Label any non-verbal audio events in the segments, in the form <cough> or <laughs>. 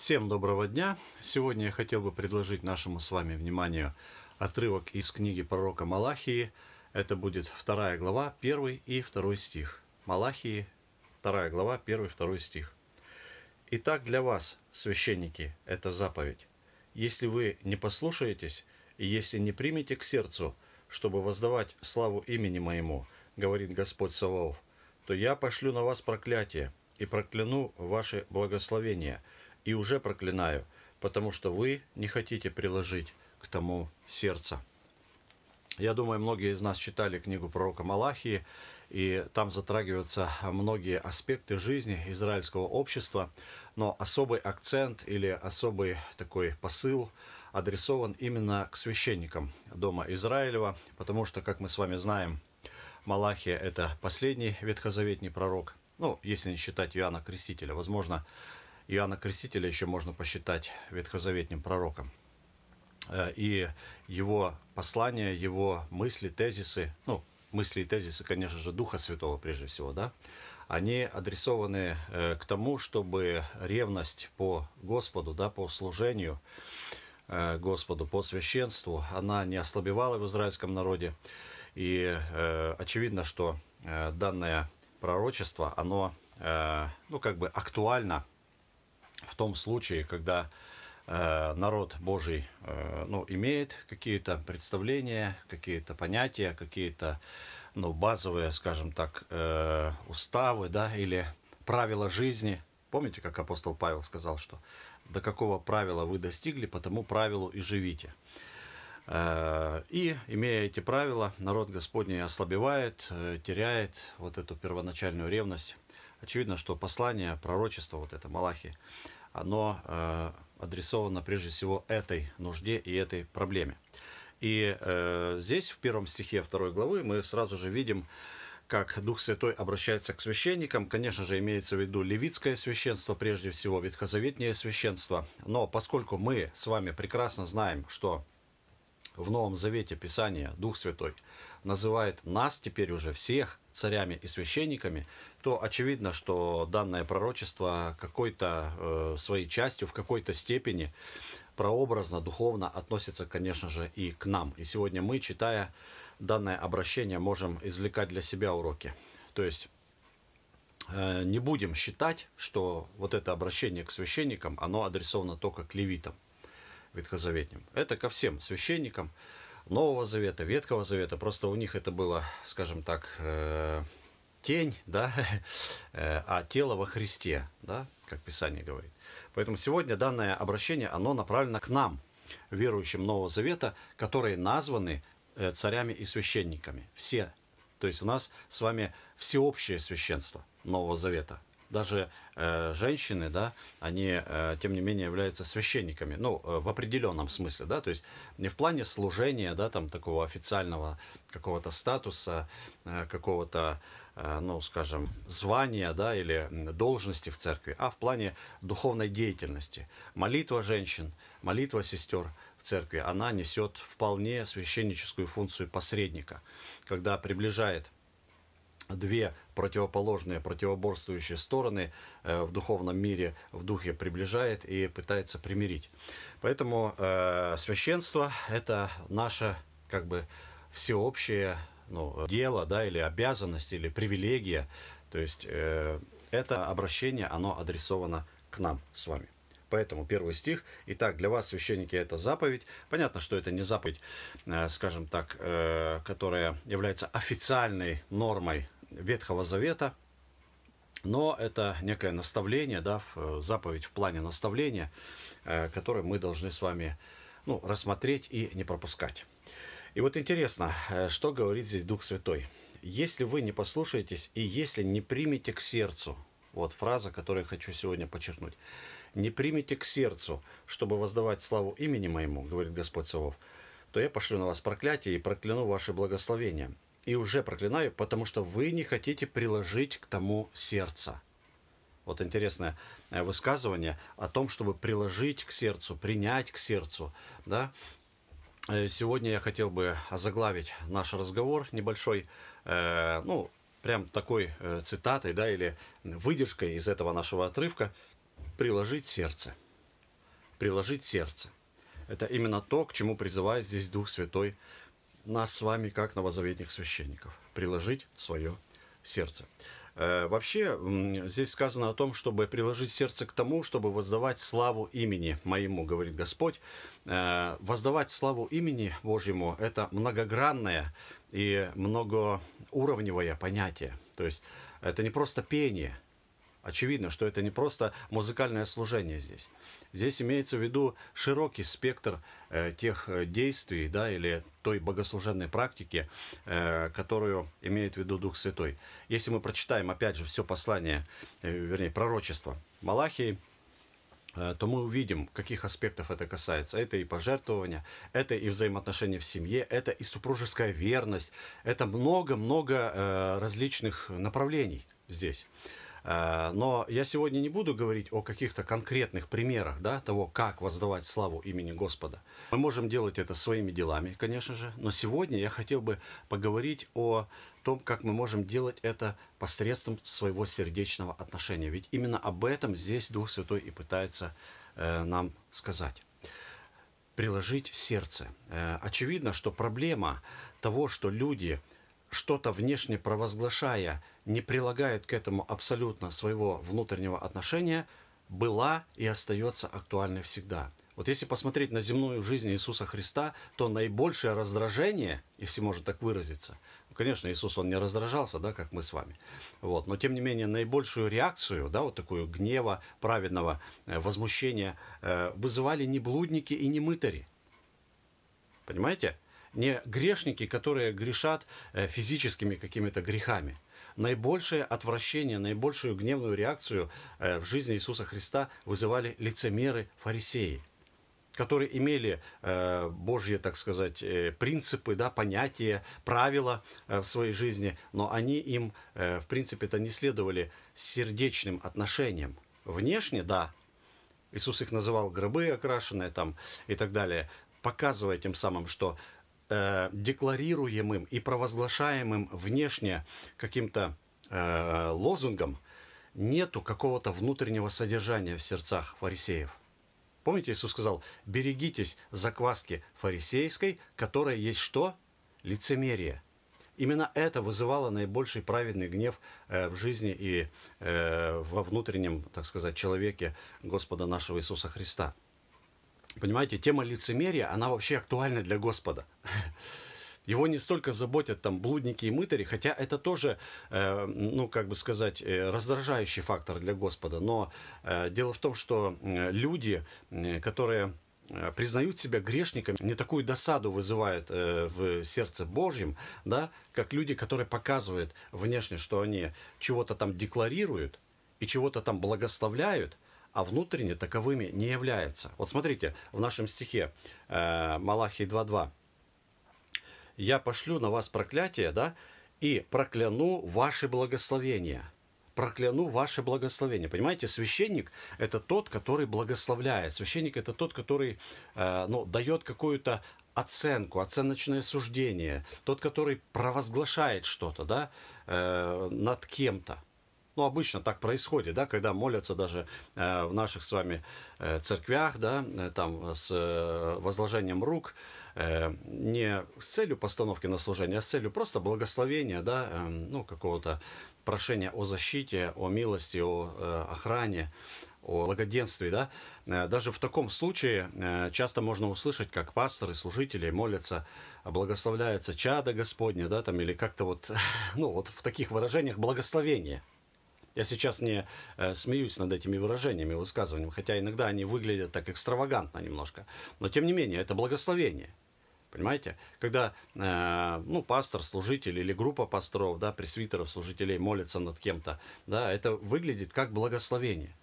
Всем доброго дня! Сегодня я хотел бы предложить нашему с вами вниманию отрывок из книги пророка Малахии. Это будет вторая глава, первый и второй стих. Малахии, вторая глава, первый и второй стих. «Итак для вас, священники, это заповедь. Если вы не послушаетесь и если не примете к сердцу, чтобы воздавать славу имени моему, говорит Господь Саваоф, то я пошлю на вас проклятие и прокляну ваши благословения, и уже проклинаю, потому что вы не хотите приложить к тому сердце. Я думаю, многие из нас читали книгу пророка Малахии, и там затрагиваются многие аспекты жизни израильского общества, но особый акцент или особый такой посыл адресован именно к священникам Дома Израилева, потому что, как мы с вами знаем, Малахия – это последний ветхозаветний пророк, ну, если не считать Иоанна Крестителя. Возможно, Иоанна Крестителя еще можно посчитать ветхозаветным пророком. Э, и его послания, его мысли, тезисы, ну, мысли и тезисы, конечно же, Духа Святого прежде всего, да, они адресованы э, к тому, чтобы ревность по Господу, да, по служению э, Господу, по священству, она не ослабевала в израильском народе. И очевидно, что данное пророчество, оно, ну, как бы актуально в том случае, когда э, народ Божий э, ну, имеет какие-то представления, какие-то понятия, какие-то ну, базовые, скажем так, э, уставы да, или правила жизни. Помните, как апостол Павел сказал, что до какого правила вы достигли, по тому правилу и живите. И, имея эти правила, народ Господний ослабевает, теряет вот эту первоначальную ревность очевидно, что послание, пророчество, вот это Малахи, оно э, адресовано прежде всего этой нужде и этой проблеме. И э, здесь, в первом стихе второй главы, мы сразу же видим, как Дух Святой обращается к священникам. Конечно же, имеется в виду левитское священство, прежде всего, ветхозаветнее священство. Но поскольку мы с вами прекрасно знаем, что в Новом Завете Писание Дух Святой – называет нас теперь уже всех царями и священниками, то очевидно, что данное пророчество какой-то э, своей частью, в какой-то степени прообразно, духовно относится, конечно же, и к нам. И сегодня мы, читая данное обращение, можем извлекать для себя уроки. То есть э, не будем считать, что вот это обращение к священникам, оно адресовано только к левитам ветхозаветним. Это ко всем священникам, Нового Завета, Ветхого Завета. Просто у них это было, скажем так, э, тень, да, <laughs> э, а тело во Христе, да, как Писание говорит. Поэтому сегодня данное обращение, оно направлено к нам, верующим Нового Завета, которые названы э, царями и священниками. Все. То есть у нас с вами всеобщее священство Нового Завета – даже э, женщины, да, они, э, тем не менее, являются священниками, ну, э, в определенном смысле, да, то есть не в плане служения, да, там, такого официального какого-то статуса, э, какого-то, э, ну, скажем, звания, да, или должности в церкви, а в плане духовной деятельности. Молитва женщин, молитва сестер в церкви, она несет вполне священническую функцию посредника, когда приближает две противоположные, противоборствующие стороны э, в духовном мире, в духе приближает и пытается примирить. Поэтому э, священство – это наше как бы всеобщее ну, дело, да, или обязанность, или привилегия. То есть э, это обращение, оно адресовано к нам с вами. Поэтому первый стих. Итак, для вас, священники, это заповедь. Понятно, что это не заповедь, э, скажем так, э, которая является официальной нормой Ветхого Завета, но это некое наставление, да, э, заповедь в плане наставления, э, которое мы должны с вами ну, рассмотреть и не пропускать. И вот интересно, э, что говорит здесь Дух Святой. Если вы не послушаетесь и если не примете к сердцу, вот фраза, которую я хочу сегодня подчеркнуть, не примите к сердцу, чтобы воздавать славу имени моему, говорит Господь Савов, то я пошлю на вас проклятие и прокляну ваши благословения и уже проклинаю, потому что вы не хотите приложить к тому сердце. Вот интересное э, высказывание о том, чтобы приложить к сердцу, принять к сердцу. Да? Э, сегодня я хотел бы заглавить наш разговор небольшой, э, ну, прям такой э, цитатой, да, или выдержкой из этого нашего отрывка «приложить сердце». Приложить сердце. Это именно то, к чему призывает здесь Дух Святой – нас с вами, как новозаветных священников, приложить свое сердце. Э, вообще, здесь сказано о том, чтобы приложить сердце к тому, чтобы воздавать славу имени моему, говорит Господь. Э, воздавать славу имени Божьему – это многогранное и многоуровневое понятие. То есть, это не просто пение. Очевидно, что это не просто музыкальное служение здесь. Здесь имеется в виду широкий спектр э, тех э, действий, да, или той богослужебной практики, э, которую имеет в виду Дух Святой. Если мы прочитаем, опять же, все послание, э, вернее, пророчество Малахии, э, то мы увидим, каких аспектов это касается. Это и пожертвования, это и взаимоотношения в семье, это и супружеская верность, это много-много э, различных направлений здесь. Э, но я сегодня не буду говорить о каких-то конкретных примерах да, того, как воздавать славу имени Господа. Мы можем делать это своими делами, конечно же, но сегодня я хотел бы поговорить о том, как мы можем делать это посредством своего сердечного отношения. Ведь именно об этом здесь Дух Святой и пытается э, нам сказать приложить сердце. Э, очевидно, что проблема того, что люди что-то внешне провозглашая, не прилагает к этому абсолютно своего внутреннего отношения, была и остается актуальной всегда. Вот если посмотреть на земную жизнь Иисуса Христа, то наибольшее раздражение, если можно так выразиться, ну, конечно, Иисус, он не раздражался, да, как мы с вами, вот, но тем не менее наибольшую реакцию, да, вот такую гнева, праведного э, возмущения э, вызывали не блудники и не мытари. Понимаете? не грешники, которые грешат э, физическими какими-то грехами. Наибольшее отвращение, наибольшую гневную реакцию э, в жизни Иисуса Христа вызывали лицемеры, фарисеи которые имели э, Божьи, так сказать, э, принципы, да, понятия, правила э, в своей жизни, но они им, э, в принципе-то, не следовали сердечным отношениям. Внешне, да, Иисус их называл гробы окрашенные там и так далее, показывая тем самым, что Э, декларируемым и провозглашаемым внешне каким-то э, лозунгом нету какого-то внутреннего содержания в сердцах фарисеев. Помните, Иисус сказал, берегитесь закваски фарисейской, которая есть что? Лицемерие. Именно это вызывало наибольший праведный гнев э, в жизни и э, во внутреннем, так сказать, человеке Господа нашего Иисуса Христа. Понимаете, тема лицемерия, она вообще актуальна для Господа. <laughs> Его не столько заботят там блудники и мытари, хотя это тоже, э, ну, как бы сказать, э, раздражающий фактор для Господа. Но э, дело в том, что люди, которые э, признают себя грешниками, не такую досаду вызывает э, в сердце Божьем, да, как люди, которые показывают внешне, что они чего-то там декларируют и чего-то там благословляют, а внутренне таковыми не является. Вот смотрите, в нашем стихе э, Малахии 2.2. «Я пошлю на вас проклятие, да, и прокляну ваши благословения» прокляну ваше благословение. Понимаете, священник – это тот, который благословляет. Священник – это тот, который э, ну, дает какую-то оценку, оценочное суждение. Тот, который провозглашает что-то да, э, над кем-то. Ну, обычно так происходит, да, когда молятся даже э, в наших с вами э, церквях, да, э, там с э, возложением рук, э, не с целью постановки на служение, а с целью просто благословения, да, э, ну, какого-то прошения о защите, о милости, о э, охране, о благоденствии, да, э, даже в таком случае э, часто можно услышать, как пасторы, служители молятся, благословляется чадо Господне, да, там, или как-то вот, <laughs> ну, вот в таких выражениях благословение – я сейчас не э, смеюсь над этими выражениями, высказываниями, хотя иногда они выглядят так экстравагантно немножко. Но тем не менее, это благословение. Понимаете? Когда э, ну, пастор, служитель или группа пасторов, да, пресвитеров, служителей молятся над кем-то, да, это выглядит как благословение.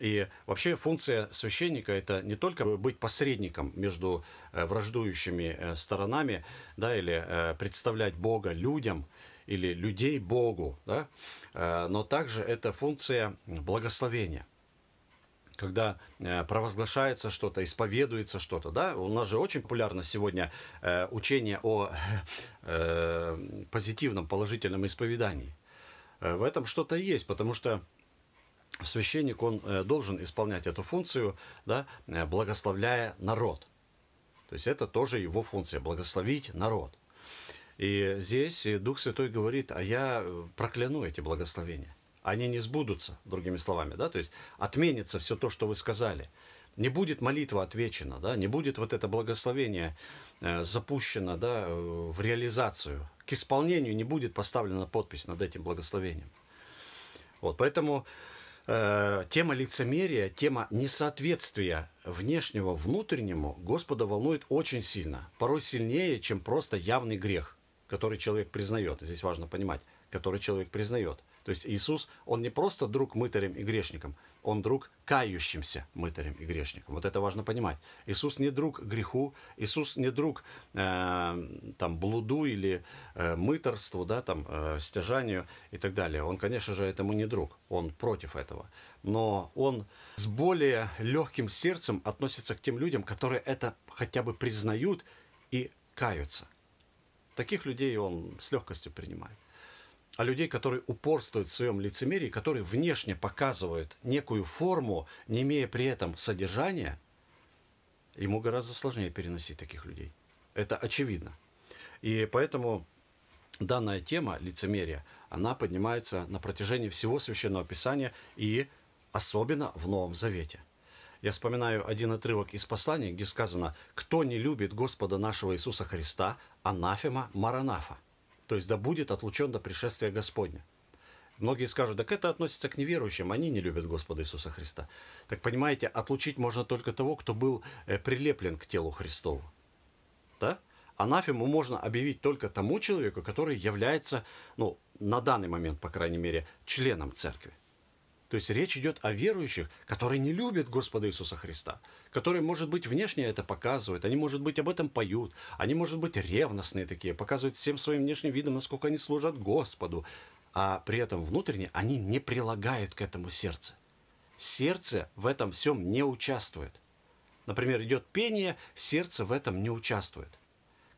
И вообще функция священника это не только быть посредником между э, враждующими э, сторонами, да, или э, представлять Бога людям, или людей Богу, да? Э, но также это функция благословения когда э, провозглашается что-то, исповедуется что-то, да, у нас же очень популярно сегодня э, учение о позитивном, положительном исповедании. В этом что-то есть, потому что священник, он должен исполнять эту функцию, да, благословляя народ. То есть это тоже его функция, благословить народ. И здесь Дух Святой говорит, а я э, прокляну эти благословения. Они не сбудутся, другими словами, да, то есть отменится все то, что вы сказали. Не будет молитва отвечена, да, не будет вот это благословение э, запущено, да, э, в реализацию. К исполнению не будет поставлена подпись над этим благословением. Вот, поэтому тема лицемерия, тема несоответствия внешнего внутреннему Господа волнует очень сильно, порой сильнее, чем просто явный грех – который человек признает. Здесь важно понимать, который человек признает. То есть Иисус, он не просто друг мытарем и грешником, он друг кающимся мытарем и грешником. Вот это важно понимать. Иисус не друг греху, Иисус не друг э, там, блуду или э, мытарству, да, там, э, стяжанию и так далее. Он, конечно же, этому не друг, он против этого. Но он с более легким сердцем относится к тем людям, которые это хотя бы признают и каются. Таких людей он с легкостью принимает. А людей, которые упорствуют в своем лицемерии, которые внешне показывают некую форму, не имея при этом содержания, ему гораздо сложнее переносить таких людей. Это очевидно. И поэтому данная тема лицемерия, она поднимается на протяжении всего Священного Писания и особенно в Новом Завете – я вспоминаю один отрывок из послания, где сказано, кто не любит Господа нашего Иисуса Христа, анафема маранафа. То есть да будет отлучен до пришествия Господня. Многие скажут, так это относится к неверующим, они не любят Господа Иисуса Христа. Так понимаете, отлучить можно только того, кто был э, прилеплен к телу Христову. Да? Анафему можно объявить только тому человеку, который является, ну, на данный момент, по крайней мере, членом церкви. То есть речь идет о верующих, которые не любят Господа Иисуса Христа, которые, может быть, внешне это показывают, они, может быть, об этом поют, они, может быть, ревностные такие, показывают всем своим внешним видом, насколько они служат Господу, а при этом внутренне они не прилагают к этому сердце. Сердце в этом всем не участвует. Например, идет пение, сердце в этом не участвует.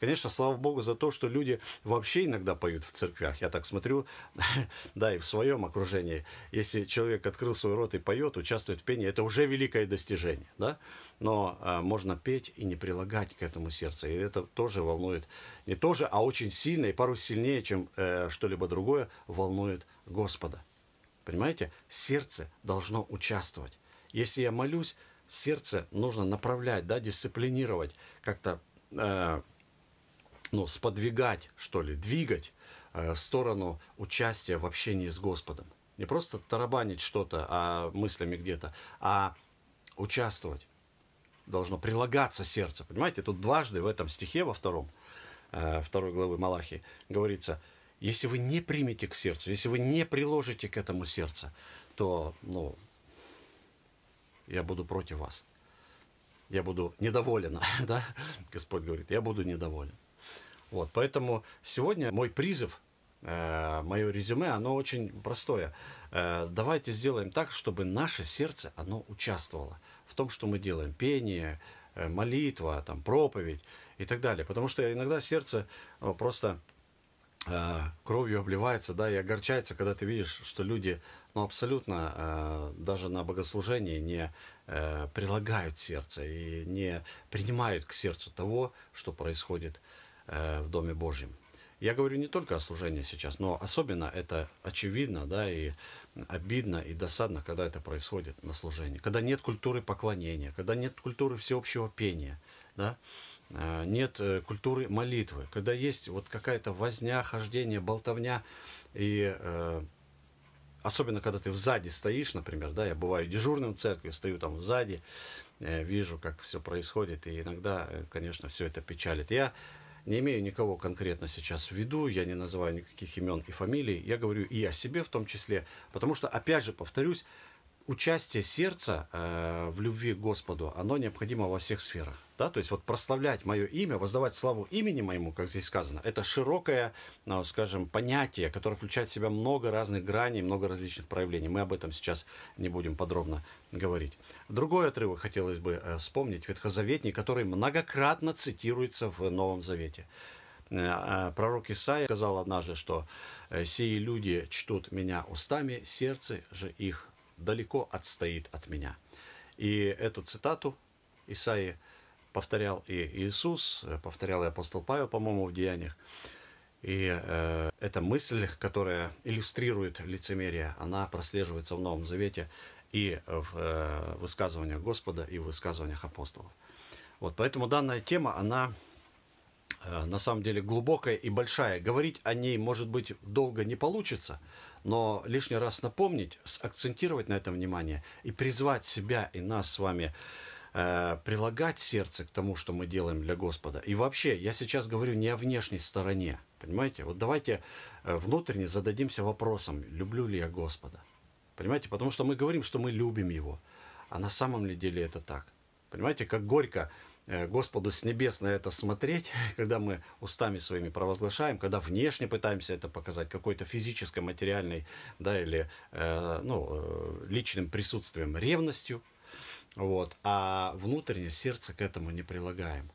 Конечно, слава богу за то, что люди вообще иногда поют в церквях. Я так смотрю, <laughs> да, и в своем окружении. Если человек открыл свой рот и поет, участвует в пении, это уже великое достижение, да? Но э, можно петь и не прилагать к этому сердце. И это тоже волнует, не тоже, а очень сильно, и порой сильнее, чем э, что-либо другое, волнует Господа. Понимаете? Сердце должно участвовать. Если я молюсь, сердце нужно направлять, да, дисциплинировать, как-то э, ну, сподвигать, что ли, двигать э, в сторону участия в общении с Господом. Не просто тарабанить что-то а мыслями где-то, а участвовать. Должно прилагаться сердце. Понимаете, тут дважды в этом стихе во втором, э, второй главы Малахии говорится, если вы не примете к сердцу, если вы не приложите к этому сердце, то ну, я буду против вас. Я буду недоволен, <laughs> да? Господь говорит, я буду недоволен. Вот, поэтому сегодня мой призыв, э, мое резюме, оно очень простое. Э, давайте сделаем так, чтобы наше сердце, оно участвовало в том, что мы делаем. Пение, э, молитва, там, проповедь и так далее. Потому что иногда сердце э, просто э, кровью обливается, да, и огорчается, когда ты видишь, что люди, ну, абсолютно э, даже на богослужении не прилагают сердце и не принимают к сердцу того, что происходит Э, в Доме Божьем. Я говорю не только о служении сейчас, но особенно это очевидно, да, и обидно, и досадно, когда это происходит на служении. Когда нет культуры поклонения, когда нет культуры всеобщего пения, да, э, нет э, культуры молитвы, когда есть вот какая-то возня, хождение, болтовня, и особенно когда ты сзади стоишь, например, да, я бываю дежурным в церкви, стою там сзади, э, вижу, как все происходит, и иногда, конечно, все это печалит. Я не имею никого конкретно сейчас в виду, я не называю никаких имен и фамилий, я говорю и о себе в том числе, потому что, опять же, повторюсь, участие сердца э, в любви к Господу, оно необходимо во всех сферах да, то есть вот прославлять мое имя, воздавать славу имени моему, как здесь сказано, это широкое, а, скажем, понятие, которое включает в себя много разных граней, много различных проявлений. Мы об этом сейчас не будем подробно говорить. Другой отрывок хотелось бы э, вспомнить, ветхозаветний, который многократно цитируется в Новом Завете. Э, а, пророк Исаия сказал однажды, что э, «сии люди чтут меня устами, сердце же их далеко отстоит от меня». И эту цитату Исаия повторял и Иисус, э, повторял и апостол Павел, по-моему, в Деяниях. И э, эта мысль, которая иллюстрирует лицемерие, она прослеживается в Новом Завете и в э, высказываниях Господа, и в высказываниях апостолов. Вот, поэтому данная тема, она э, на самом деле глубокая и большая. Говорить о ней, может быть, долго не получится, но лишний раз напомнить, акцентировать на этом внимание и призвать себя и нас с вами э, Э, прилагать сердце к тому, что мы делаем для Господа. И вообще, я сейчас говорю не о внешней стороне, понимаете? Вот давайте э, внутренне зададимся вопросом, люблю ли я Господа, понимаете? Потому что мы говорим, что мы любим Его, а на самом ли деле это так? Понимаете, как горько э, Господу с небес на это смотреть, <laughs> когда мы устами своими провозглашаем, когда внешне пытаемся это показать какой-то физической, материальной, да, или э, ну, личным присутствием, ревностью – вот. А внутреннее сердце к этому не прилагаем.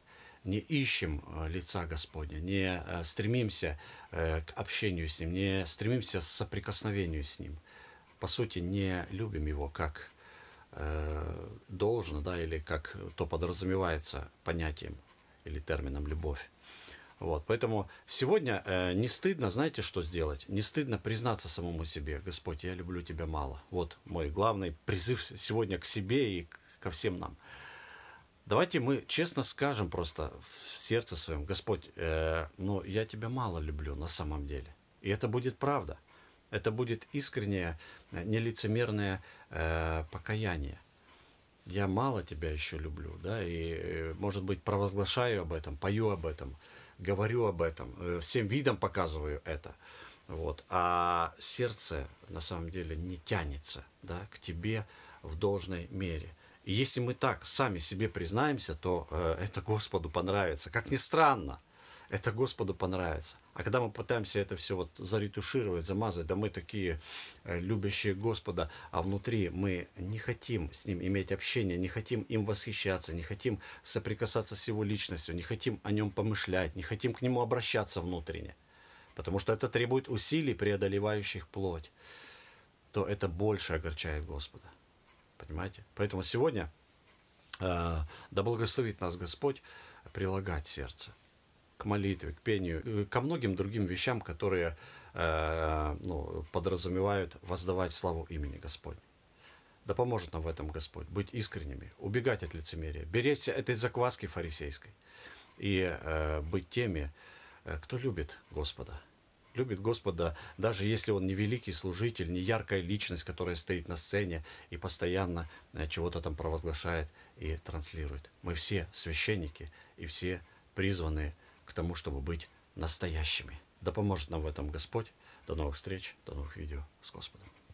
Не ищем э, лица Господня, не э, стремимся э, к общению с Ним, не стремимся к соприкосновению с Ним. По сути, не любим Его как должно, да, или как то подразумевается понятием или термином любовь. Вот, поэтому сегодня э, не стыдно, знаете, что сделать? Не стыдно признаться самому себе, Господь, я люблю тебя мало. Вот мой главный призыв сегодня к себе и к ко всем нам. Давайте мы честно скажем просто в сердце своем, Господь, э, ну я тебя мало люблю на самом деле. И это будет правда. Это будет искреннее, э, нелицемерное э, покаяние. Я мало тебя еще люблю, да, и, э, может быть, провозглашаю об этом, пою об этом, говорю об этом, э, всем видом показываю это. Вот. А сердце на самом деле не тянется да, к тебе в должной мере если мы так сами себе признаемся, то э, это Господу понравится. Как ни странно, это Господу понравится. А когда мы пытаемся это все вот заретушировать, замазать, да мы такие э, любящие Господа, а внутри мы не хотим с Ним иметь общение, не хотим им восхищаться, не хотим соприкасаться с Его личностью, не хотим о Нем помышлять, не хотим к Нему обращаться внутренне, потому что это требует усилий, преодолевающих плоть, то это больше огорчает Господа. Понимаете? Поэтому сегодня э, да благословит нас Господь прилагать сердце к молитве, к пению, ко многим другим вещам, которые э, ну, подразумевают воздавать славу имени Господня. Да поможет нам в этом Господь быть искренними, убегать от лицемерия, беречься этой закваски фарисейской и э, быть теми, э, кто любит Господа, любит Господа, даже если он не великий служитель, не яркая личность, которая стоит на сцене и постоянно э, чего-то там провозглашает и транслирует. Мы все священники и все призваны к тому, чтобы быть настоящими. Да поможет нам в этом Господь. До новых встреч, до новых видео с Господом.